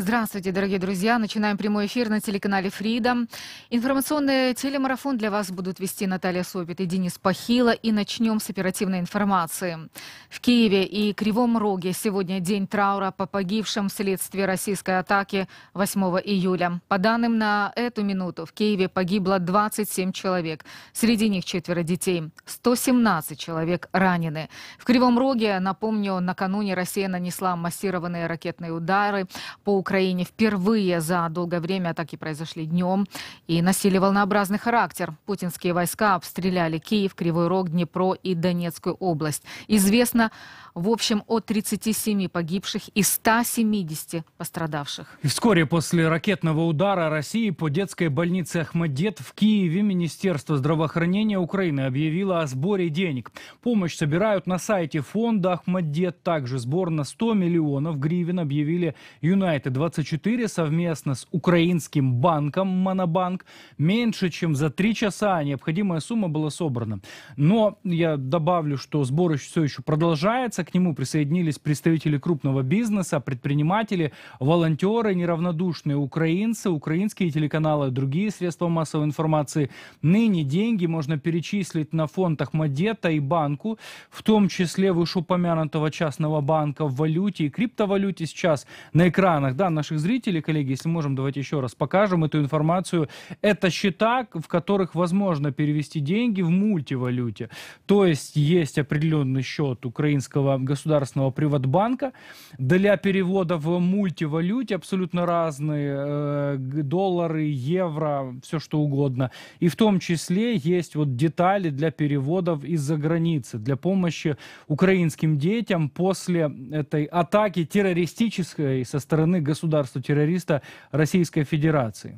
Здравствуйте, дорогие друзья. Начинаем прямой эфир на телеканале Freedom. Информационный телемарафон для вас будут вести Наталья Собит и Денис Пахила. И начнем с оперативной информации. В Киеве и Кривом Роге сегодня день траура по погибшим вследствие российской атаки 8 июля. По данным на эту минуту в Киеве погибло 27 человек. Среди них четверо детей. 117 человек ранены. В Кривом Роге, напомню, накануне Россия нанесла массированные ракетные удары по Украине Украине впервые за долгое время атаки произошли днем и носили волнообразный характер. Путинские войска обстреляли Киев, Кривой Рог, Днепро и Донецкую область. Известно в общем о 37 погибших и 170 пострадавших. вскоре после ракетного удара России по детской больнице Ахмадет в Киеве Министерство здравоохранения Украины объявило о сборе денег. Помощь собирают на сайте фонда Ахмадет. Также сбор на 100 миллионов гривен объявили United 24 совместно с украинским банком «Монобанк». Меньше чем за три часа необходимая сумма была собрана. Но я добавлю, что сбор все еще продолжается. К нему присоединились представители крупного бизнеса, предприниматели, волонтеры, неравнодушные украинцы, украинские телеканалы другие средства массовой информации. Ныне деньги можно перечислить на фондах, Мадета и банку, в том числе вышеупомянутого частного банка в валюте и криптовалюте сейчас на экранах. Да, наших зрителей, коллеги, если можем, давайте еще раз покажем эту информацию. Это счета, в которых возможно перевести деньги в мультивалюте. То есть есть определенный счет украинского государственного приватбанка для перевода в мультивалюте абсолютно разные э, доллары, евро, все что угодно. И в том числе есть вот детали для переводов из-за границы, для помощи украинским детям после этой атаки террористической со стороны государства-террориста Российской Федерации.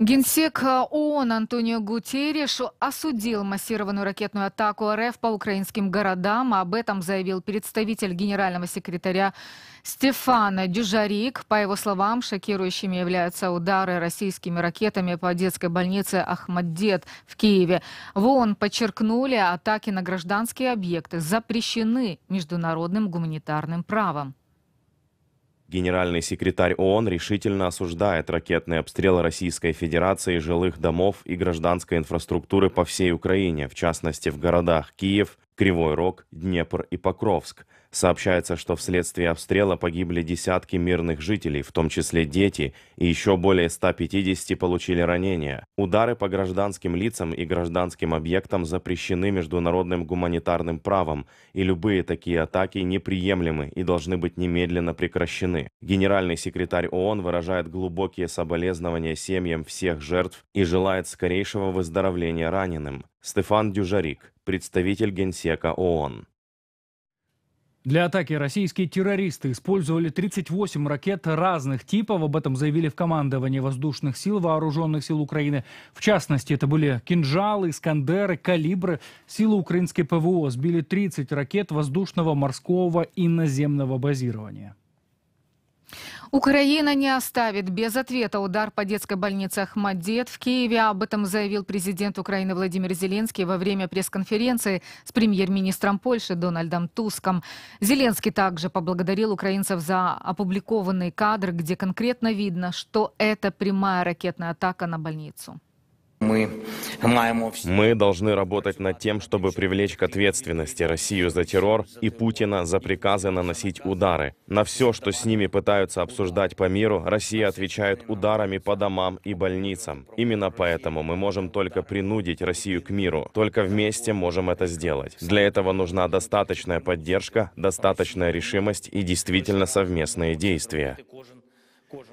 Генсек э, ООН Антонио Гутерриш осудил массированную ракетную атаку РФ по украинским городам. Об этом заявил представитель генерального секретаря Стефана Дюжарик. По его словам, шокирующими являются удары российскими ракетами по детской больнице Ахмаддет в Киеве. В ООН подчеркнули, атаки на гражданские объекты запрещены международным гуманитарным правом. Генеральный секретарь ООН решительно осуждает ракетные обстрелы Российской Федерации жилых домов и гражданской инфраструктуры по всей Украине, в частности в городах Киев, Кривой Рог, Днепр и Покровск. Сообщается, что вследствие обстрела погибли десятки мирных жителей, в том числе дети, и еще более 150 получили ранения. Удары по гражданским лицам и гражданским объектам запрещены международным гуманитарным правом, и любые такие атаки неприемлемы и должны быть немедленно прекращены. Генеральный секретарь ООН выражает глубокие соболезнования семьям всех жертв и желает скорейшего выздоровления раненым. Стефан Дюжарик, представитель Генсека ООН. Для атаки российские террористы использовали 38 ракет разных типов. Об этом заявили в командовании воздушных сил вооруженных сил Украины. В частности, это были кинжалы, искандеры, калибры. Силы украинской ПВО сбили 30 ракет воздушного, морского и наземного базирования. Украина не оставит без ответа удар по детской больнице Ахмадет в Киеве. Об этом заявил президент Украины Владимир Зеленский во время пресс-конференции с премьер-министром Польши Дональдом Туском. Зеленский также поблагодарил украинцев за опубликованный кадр, где конкретно видно, что это прямая ракетная атака на больницу. Мы должны работать над тем, чтобы привлечь к ответственности Россию за террор и Путина за приказы наносить удары. На все, что с ними пытаются обсуждать по миру, Россия отвечает ударами по домам и больницам. Именно поэтому мы можем только принудить Россию к миру. Только вместе можем это сделать. Для этого нужна достаточная поддержка, достаточная решимость и действительно совместные действия.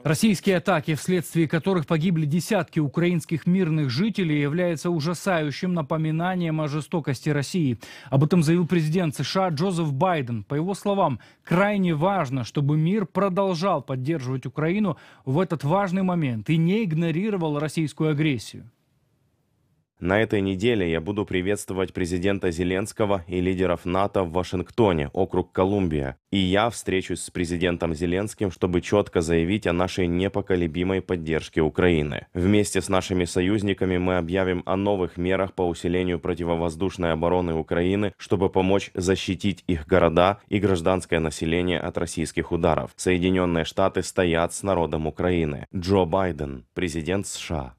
Российские атаки, вследствие которых погибли десятки украинских мирных жителей, являются ужасающим напоминанием о жестокости России. Об этом заявил президент США Джозеф Байден. По его словам, крайне важно, чтобы мир продолжал поддерживать Украину в этот важный момент и не игнорировал российскую агрессию. На этой неделе я буду приветствовать президента Зеленского и лидеров НАТО в Вашингтоне, округ Колумбия. И я встречусь с президентом Зеленским, чтобы четко заявить о нашей непоколебимой поддержке Украины. Вместе с нашими союзниками мы объявим о новых мерах по усилению противовоздушной обороны Украины, чтобы помочь защитить их города и гражданское население от российских ударов. Соединенные Штаты стоят с народом Украины. Джо Байден, президент США.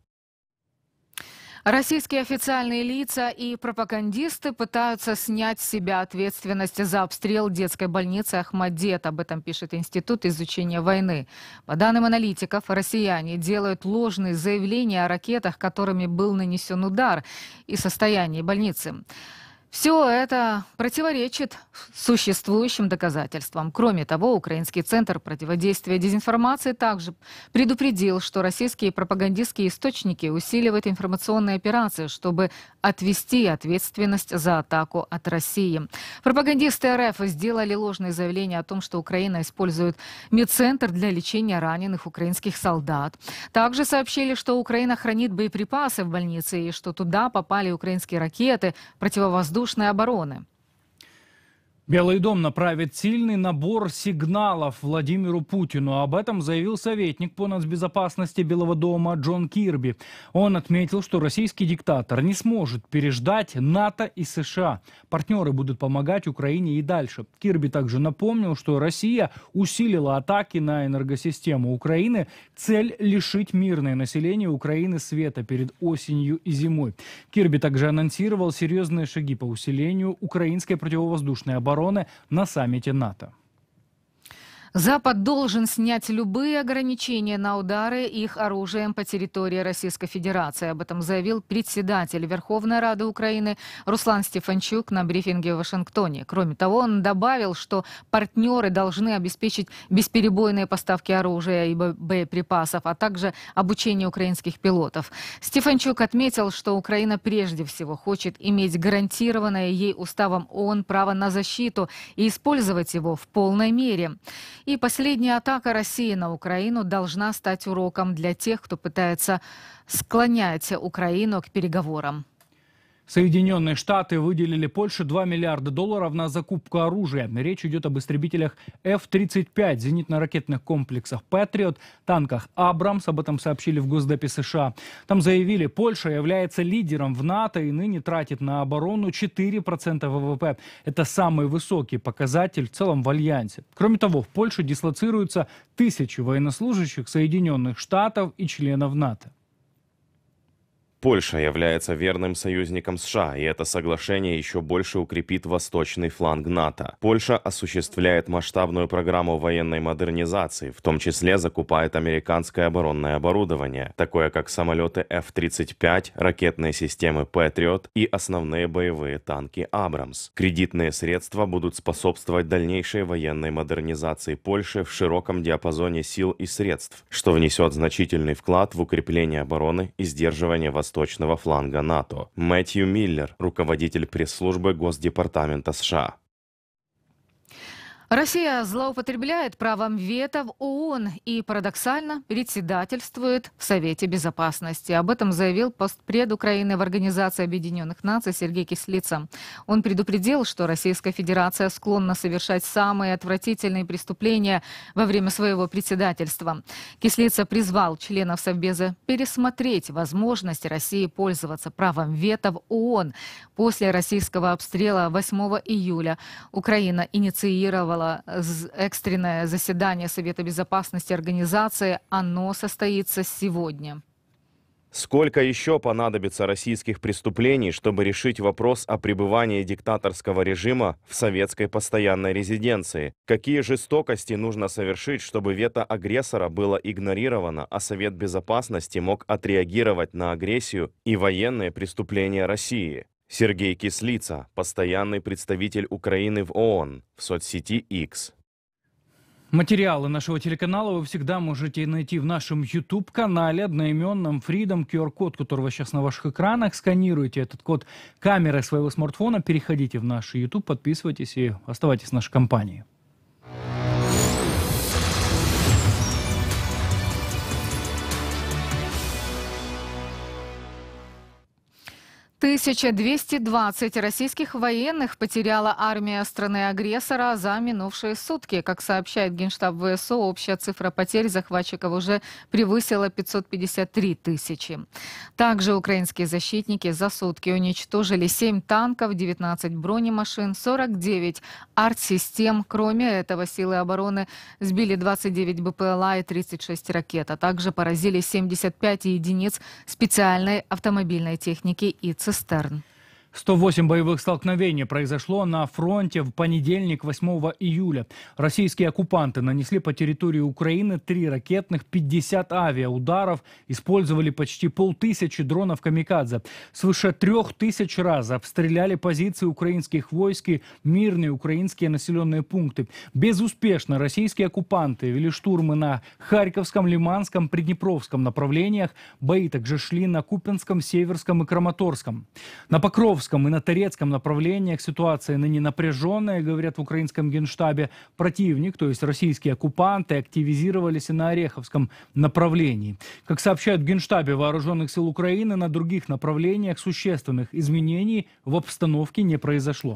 Российские официальные лица и пропагандисты пытаются снять с себя ответственность за обстрел детской больницы Ахмадет. Об этом пишет Институт изучения войны. По данным аналитиков, россияне делают ложные заявления о ракетах, которыми был нанесен удар, и состоянии больницы. Все это противоречит существующим доказательствам. Кроме того, Украинский центр противодействия дезинформации также предупредил, что российские пропагандистские источники усиливают информационные операции, чтобы отвести ответственность за атаку от России. Пропагандисты РФ сделали ложные заявления о том, что Украина использует медцентр для лечения раненых украинских солдат. Также сообщили, что Украина хранит боеприпасы в больнице и что туда попали украинские ракеты противовоздушной обороны. Белый дом направит сильный набор сигналов Владимиру Путину. Об этом заявил советник по нацбезопасности Белого дома Джон Кирби. Он отметил, что российский диктатор не сможет переждать НАТО и США. Партнеры будут помогать Украине и дальше. Кирби также напомнил, что Россия усилила атаки на энергосистему Украины. Цель – лишить мирное население Украины света перед осенью и зимой. Кирби также анонсировал серьезные шаги по усилению украинской противовоздушной обороны обороны на саммите НАТО. Запад должен снять любые ограничения на удары их оружием по территории Российской Федерации. Об этом заявил председатель Верховной Рады Украины Руслан Стефанчук на брифинге в Вашингтоне. Кроме того, он добавил, что партнеры должны обеспечить бесперебойные поставки оружия и боеприпасов, а также обучение украинских пилотов. Стефанчук отметил, что Украина прежде всего хочет иметь гарантированное ей уставом ООН право на защиту и использовать его в полной мере. И последняя атака России на Украину должна стать уроком для тех, кто пытается склонять Украину к переговорам. Соединенные Штаты выделили Польше 2 миллиарда долларов на закупку оружия. Речь идет об истребителях F-35, зенитно-ракетных комплексах «Патриот», танках «Абрамс». Об этом сообщили в Госдепе США. Там заявили, Польша является лидером в НАТО и ныне тратит на оборону 4% ВВП. Это самый высокий показатель в целом в Альянсе. Кроме того, в Польше дислоцируются тысячи военнослужащих Соединенных Штатов и членов НАТО. Польша является верным союзником США, и это соглашение еще больше укрепит восточный фланг НАТО. Польша осуществляет масштабную программу военной модернизации, в том числе закупает американское оборонное оборудование, такое как самолеты F-35, ракетные системы Patriot и основные боевые танки Абрамс. Кредитные средства будут способствовать дальнейшей военной модернизации Польши в широком диапазоне сил и средств, что внесет значительный вклад в укрепление обороны и сдерживание восточного восточного фланга НАТО. Мэтью Миллер, руководитель пресс-службы Госдепартамента США. Россия злоупотребляет правом вето в ООН и парадоксально председательствует в Совете Безопасности. Об этом заявил постпред Украины в Организации Объединенных Наций Сергей Кислица. Он предупредил, что Российская Федерация склонна совершать самые отвратительные преступления во время своего председательства. Кислица призвал членов Совбеза пересмотреть возможность России пользоваться правом вето в ООН. После российского обстрела 8 июля Украина инициировала анонсировала э, экстренное заседание Совета Безопасности организации. Оно состоится сегодня. Сколько еще понадобится российских преступлений, чтобы решить вопрос о пребывании диктаторского режима в советской постоянной резиденции? Какие жестокости нужно совершить, чтобы вето агрессора было игнорировано, а Совет Безопасности мог отреагировать на агрессию и военные преступления России? Сергей Кислица, постоянный представитель Украины в ООН, в соцсети X. Материалы нашего телеканала вы всегда можете найти в нашем YouTube-канале одноименном Freedom. QR-код, которого сейчас на ваших экранах. Сканируйте этот код камерой своего смартфона, переходите в наш YouTube, подписывайтесь и оставайтесь в нашей компании. 1220 российских военных потеряла армия страны-агрессора за минувшие сутки. Как сообщает Генштаб ВСУ, общая цифра потерь захватчиков уже превысила 553 тысячи. Также украинские защитники за сутки уничтожили 7 танков, 19 бронемашин, 49 арт-систем. Кроме этого, силы обороны сбили 29 БПЛА и 36 ракет, а также поразили 75 единиц специальной автомобильной техники и ЦСКА. Моргенштерн. 108 боевых столкновений произошло на фронте в понедельник 8 июля. Российские оккупанты нанесли по территории Украины три ракетных, 50 авиаударов, использовали почти полтысячи дронов «Камикадзе». Свыше трех тысяч раз обстреляли позиции украинских войск и мирные украинские населенные пункты. Безуспешно российские оккупанты вели штурмы на Харьковском, Лиманском, Приднепровском направлениях. Бои также шли на Купинском, Северском и Краматорском. На Покровском Курском и на Торецком направлениях ситуация ныне напряженная, говорят в украинском генштабе. Противник, то есть российские оккупанты, активизировались и на Ореховском направлении. Как сообщают в генштабе вооруженных сил Украины, на других направлениях существенных изменений в обстановке не произошло.